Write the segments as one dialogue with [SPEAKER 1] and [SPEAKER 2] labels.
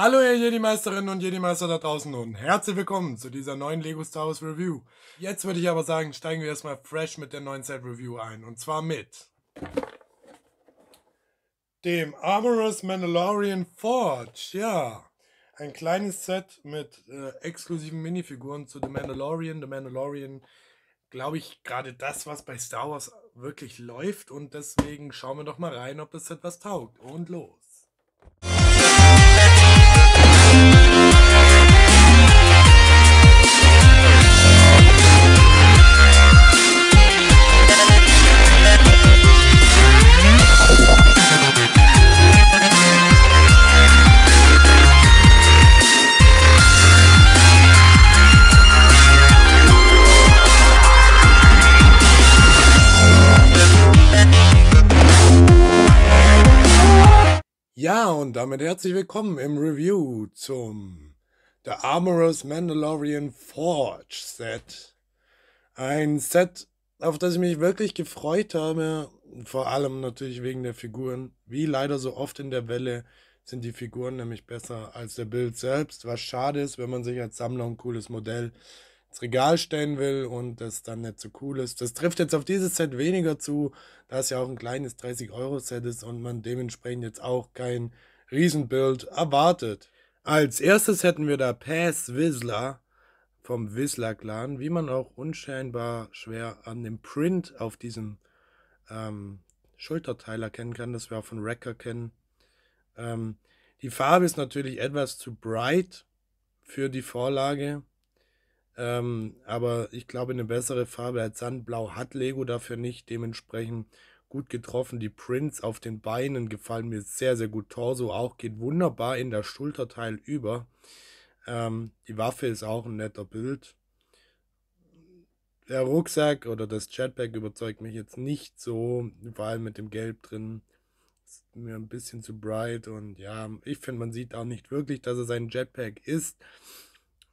[SPEAKER 1] Hallo ihr Jedi-Meisterinnen und Jedi-Meister da draußen und herzlich willkommen zu dieser neuen Lego Star Wars Review. Jetzt würde ich aber sagen, steigen wir erstmal fresh mit der neuen Set Review ein und zwar mit dem Armorous Mandalorian Forge, ja. Ein kleines Set mit äh, exklusiven Minifiguren zu The Mandalorian. The Mandalorian, glaube ich, gerade das, was bei Star Wars wirklich läuft und deswegen schauen wir doch mal rein, ob das Set was taugt und los. und damit herzlich willkommen im Review zum The Armorous Mandalorian Forge Set. Ein Set, auf das ich mich wirklich gefreut habe, vor allem natürlich wegen der Figuren. Wie leider so oft in der Welle sind die Figuren nämlich besser als der Bild selbst, was schade ist, wenn man sich als Sammler ein cooles Modell äh, ins Regal stellen will und das dann nicht so cool ist. Das trifft jetzt auf dieses Set weniger zu, da es ja auch ein kleines 30-Euro-Set ist und man dementsprechend jetzt auch kein Riesenbild erwartet. Als erstes hätten wir da Pass Whistler vom Whistler Clan, wie man auch unscheinbar schwer an dem Print auf diesem ähm, Schulterteil erkennen kann, das wir auch von Wrecker kennen. Ähm, die Farbe ist natürlich etwas zu bright für die Vorlage. Ähm, aber ich glaube, eine bessere Farbe als Sandblau hat Lego dafür nicht. Dementsprechend gut getroffen. Die Prints auf den Beinen gefallen mir sehr, sehr gut. Torso auch geht wunderbar in der Schulterteil über. Ähm, die Waffe ist auch ein netter Bild. Der Rucksack oder das Jetpack überzeugt mich jetzt nicht so, weil mit dem Gelb drin. Ist mir ein bisschen zu bright und ja, ich finde, man sieht auch nicht wirklich, dass es ein Jetpack ist.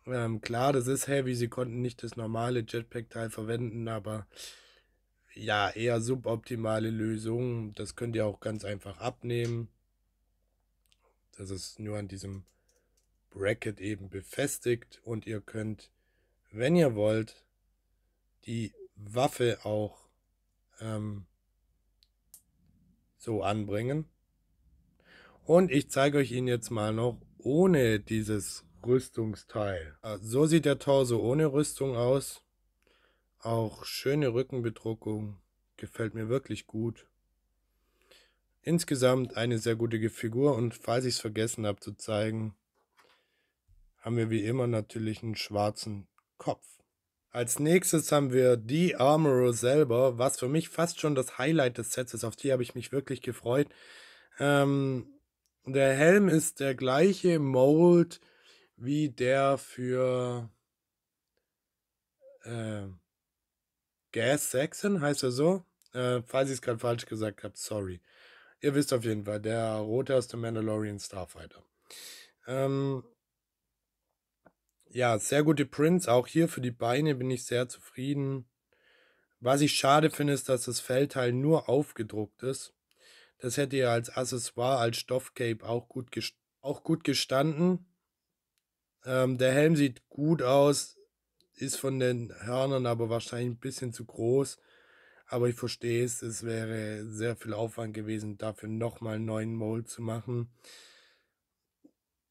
[SPEAKER 1] Ähm, klar, das ist heavy, sie konnten nicht das normale Jetpack-Teil verwenden, aber ja, eher suboptimale Lösung. Das könnt ihr auch ganz einfach abnehmen. Das ist nur an diesem Bracket eben befestigt und ihr könnt, wenn ihr wollt, die Waffe auch ähm, so anbringen. Und ich zeige euch ihn jetzt mal noch ohne dieses Rüstungsteil. Ah, so sieht der Torso ohne Rüstung aus. Auch schöne Rückenbedruckung. Gefällt mir wirklich gut. Insgesamt eine sehr gute Figur und falls ich es vergessen habe zu zeigen, haben wir wie immer natürlich einen schwarzen Kopf. Als nächstes haben wir die Armorer selber, was für mich fast schon das Highlight des Sets ist. Auf die habe ich mich wirklich gefreut. Ähm, der Helm ist der gleiche Mold wie der für äh, Gas Saxon, heißt er so? Äh, falls ich es gerade falsch gesagt habe, sorry. Ihr wisst auf jeden Fall, der Rote aus dem Mandalorian Starfighter. Ähm, ja, sehr gute Prints. Auch hier für die Beine bin ich sehr zufrieden. Was ich schade finde, ist, dass das Fellteil nur aufgedruckt ist. Das hätte ja als Accessoire, als Stoffcape auch gut, auch gut gestanden. Ähm, der Helm sieht gut aus, ist von den Hörnern aber wahrscheinlich ein bisschen zu groß. Aber ich verstehe es, es wäre sehr viel Aufwand gewesen, dafür nochmal einen neuen Mold zu machen.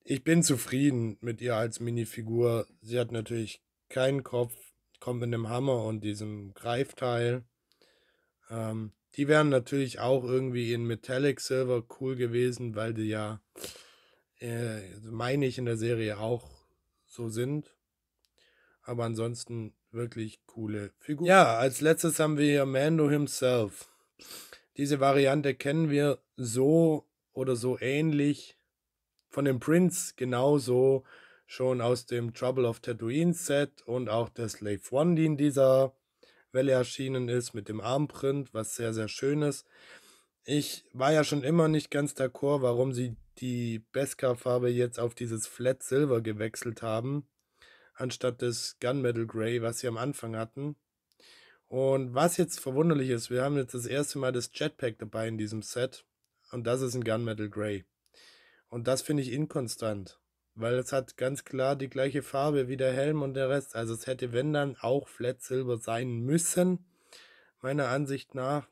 [SPEAKER 1] Ich bin zufrieden mit ihr als Minifigur. Sie hat natürlich keinen Kopf, kommt mit einem Hammer und diesem Greifteil. Ähm, die wären natürlich auch irgendwie in Metallic Silver cool gewesen, weil die ja, äh, meine ich, in der Serie auch so sind. Aber ansonsten wirklich coole Figur. Ja, als letztes haben wir hier Mando himself. Diese Variante kennen wir so oder so ähnlich von dem Prince genauso schon aus dem Trouble of Tatooine Set und auch der Slave One, die in dieser Welle erschienen ist mit dem Armprint, was sehr, sehr schön ist. Ich war ja schon immer nicht ganz d'accord, warum sie die Beskar-Farbe jetzt auf dieses Flat Silver gewechselt haben, anstatt des Gunmetal Gray, was sie am Anfang hatten. Und was jetzt verwunderlich ist, wir haben jetzt das erste Mal das Jetpack dabei in diesem Set und das ist ein Gunmetal Gray. Und das finde ich inkonstant, weil es hat ganz klar die gleiche Farbe wie der Helm und der Rest. Also es hätte, wenn dann, auch Flat Silver sein müssen, meiner Ansicht nach.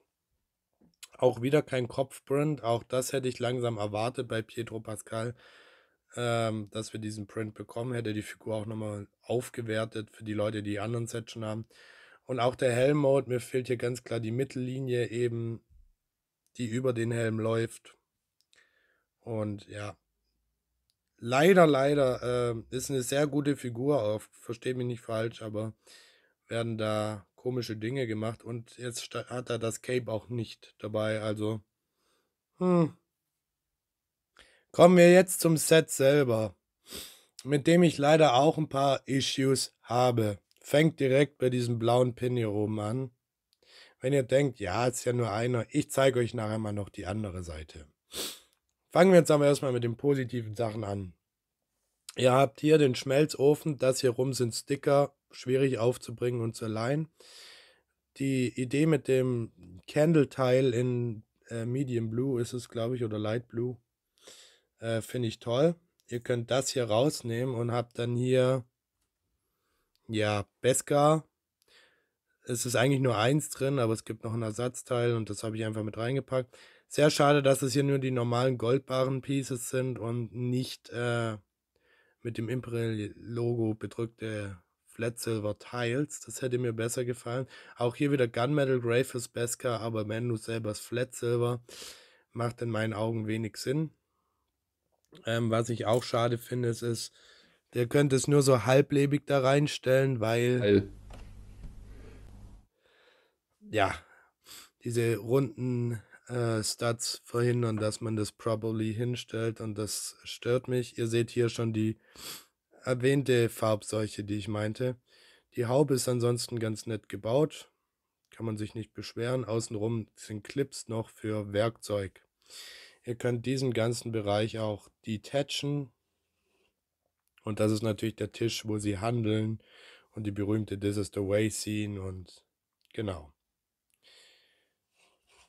[SPEAKER 1] Auch wieder kein Kopfprint. Auch das hätte ich langsam erwartet bei Pietro Pascal, ähm, dass wir diesen Print bekommen. Hätte die Figur auch nochmal aufgewertet für die Leute, die, die anderen Sets schon haben. Und auch der Helm-Mode, mir fehlt hier ganz klar die Mittellinie eben, die über den Helm läuft. Und ja, leider, leider äh, ist eine sehr gute Figur. Verstehe mich nicht falsch, aber werden da komische Dinge gemacht und jetzt hat er das Cape auch nicht dabei, also. Hm. Kommen wir jetzt zum Set selber, mit dem ich leider auch ein paar Issues habe. Fängt direkt bei diesem blauen Pin hier oben an. Wenn ihr denkt, ja, ist ja nur einer, ich zeige euch nachher mal noch die andere Seite. Fangen wir jetzt aber erstmal mit den positiven Sachen an. Ihr habt hier den Schmelzofen, das hier rum sind Sticker schwierig aufzubringen und zu leihen. Die Idee mit dem Candle-Teil in äh, Medium Blue ist es, glaube ich, oder Light Blue, äh, finde ich toll. Ihr könnt das hier rausnehmen und habt dann hier, ja, Beskar. Es ist eigentlich nur eins drin, aber es gibt noch einen Ersatzteil und das habe ich einfach mit reingepackt. Sehr schade, dass es hier nur die normalen goldbaren Pieces sind und nicht äh, mit dem Imperial-Logo bedrückte Flat Silver Tiles. Das hätte mir besser gefallen. Auch hier wieder Gunmetal Grey fürs Beskar, aber Menu selber ist Flat Silver. Macht in meinen Augen wenig Sinn. Ähm, was ich auch schade finde, ist, ist, der könnte es nur so halblebig da reinstellen, weil. Heil. Ja, diese runden äh, Stats verhindern, dass man das properly hinstellt und das stört mich. Ihr seht hier schon die erwähnte Farbseuche, die ich meinte. Die Haube ist ansonsten ganz nett gebaut. Kann man sich nicht beschweren. Außenrum sind Clips noch für Werkzeug. Ihr könnt diesen ganzen Bereich auch detachen. Und das ist natürlich der Tisch, wo sie handeln. Und die berühmte This is the Way Scene und genau.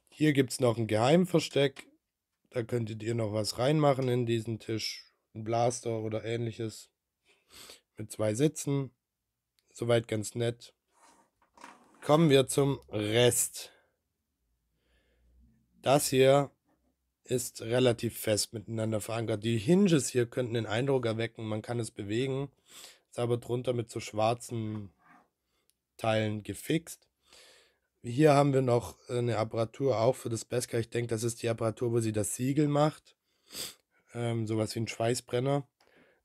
[SPEAKER 1] Hier gibt es noch ein Geheimversteck. Da könntet ihr noch was reinmachen in diesen Tisch. Ein Blaster oder ähnliches mit zwei Sätzen. Soweit ganz nett. Kommen wir zum Rest. Das hier ist relativ fest miteinander verankert. Die Hinges hier könnten den Eindruck erwecken, man kann es bewegen, ist aber drunter mit so schwarzen Teilen gefixt. Hier haben wir noch eine Apparatur auch für das Besker. Ich denke, das ist die Apparatur, wo sie das Siegel macht. Ähm, sowas wie ein Schweißbrenner.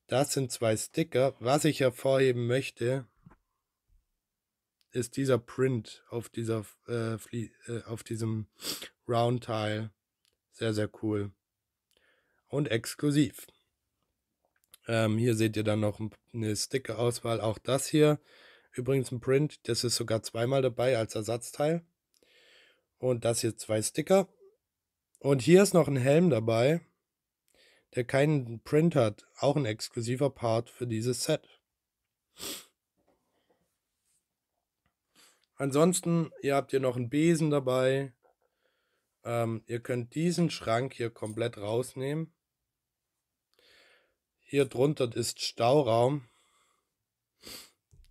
[SPEAKER 1] Das sind zwei Sticker. Was ich hervorheben möchte, ist dieser Print auf dieser äh, äh, auf diesem Round Teil sehr sehr cool und exklusiv. Ähm, hier seht ihr dann noch eine Sticker Auswahl. Auch das hier übrigens ein Print. Das ist sogar zweimal dabei als Ersatzteil. Und das hier zwei Sticker. Und hier ist noch ein Helm dabei der keinen Print hat, auch ein exklusiver Part für dieses Set. Ansonsten, ihr habt hier noch einen Besen dabei. Ähm, ihr könnt diesen Schrank hier komplett rausnehmen. Hier drunter ist Stauraum.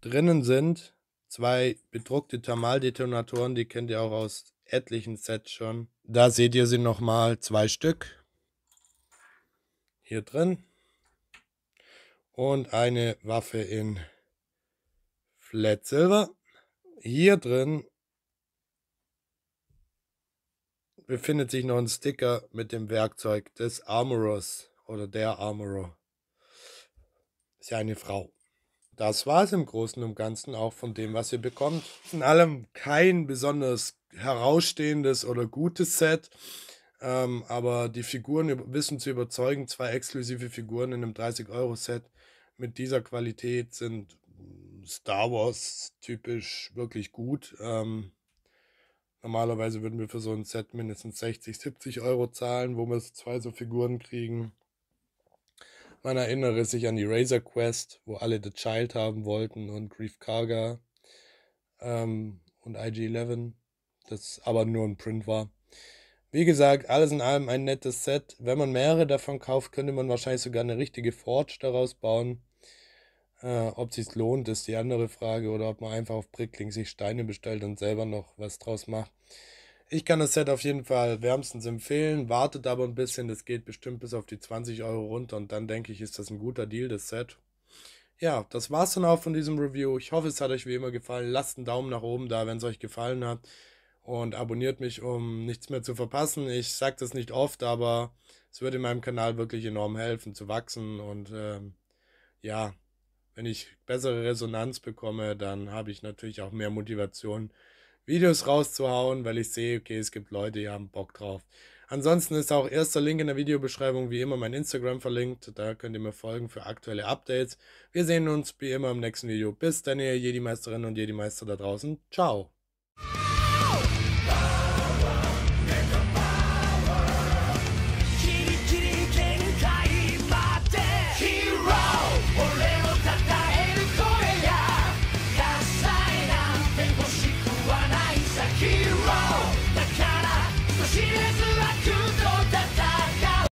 [SPEAKER 1] Drinnen sind zwei bedruckte Thermaldetonatoren, die kennt ihr auch aus etlichen Sets schon. Da seht ihr sie nochmal, zwei Stück hier drin und eine Waffe in Flat Silver. Hier drin befindet sich noch ein Sticker mit dem Werkzeug des Armorers oder der Armorer. Ist ja eine Frau. Das war es im Großen und Ganzen auch von dem, was ihr bekommt. In allem kein besonders herausstehendes oder gutes Set. Ähm, aber die Figuren wissen zu überzeugen, zwei exklusive Figuren in einem 30-Euro-Set mit dieser Qualität sind mm, Star Wars typisch wirklich gut. Ähm, normalerweise würden wir für so ein Set mindestens 60, 70 Euro zahlen, wo wir zwei so Figuren kriegen. Man erinnere sich an die Razor Quest, wo alle The Child haben wollten und Grief Karga ähm, und IG-11, das aber nur ein Print war. Wie gesagt, alles in allem ein nettes Set. Wenn man mehrere davon kauft, könnte man wahrscheinlich sogar eine richtige Forge daraus bauen. Äh, ob sich lohnt, ist die andere Frage. Oder ob man einfach auf Bricklink sich Steine bestellt und selber noch was draus macht. Ich kann das Set auf jeden Fall wärmstens empfehlen. Wartet aber ein bisschen, das geht bestimmt bis auf die 20 Euro runter. Und dann denke ich, ist das ein guter Deal, das Set. Ja, das war's dann auch von diesem Review. Ich hoffe, es hat euch wie immer gefallen. Lasst einen Daumen nach oben da, wenn es euch gefallen hat und abonniert mich, um nichts mehr zu verpassen. Ich sage das nicht oft, aber es würde meinem Kanal wirklich enorm helfen zu wachsen und ähm, ja, wenn ich bessere Resonanz bekomme, dann habe ich natürlich auch mehr Motivation, Videos rauszuhauen, weil ich sehe, okay, es gibt Leute, die haben Bock drauf. Ansonsten ist auch erster Link in der Videobeschreibung wie immer mein Instagram verlinkt. Da könnt ihr mir folgen für aktuelle Updates. Wir sehen uns wie immer im nächsten Video. Bis dann, ihr jedi meisterin und Jedi-Meister da draußen. Ciao.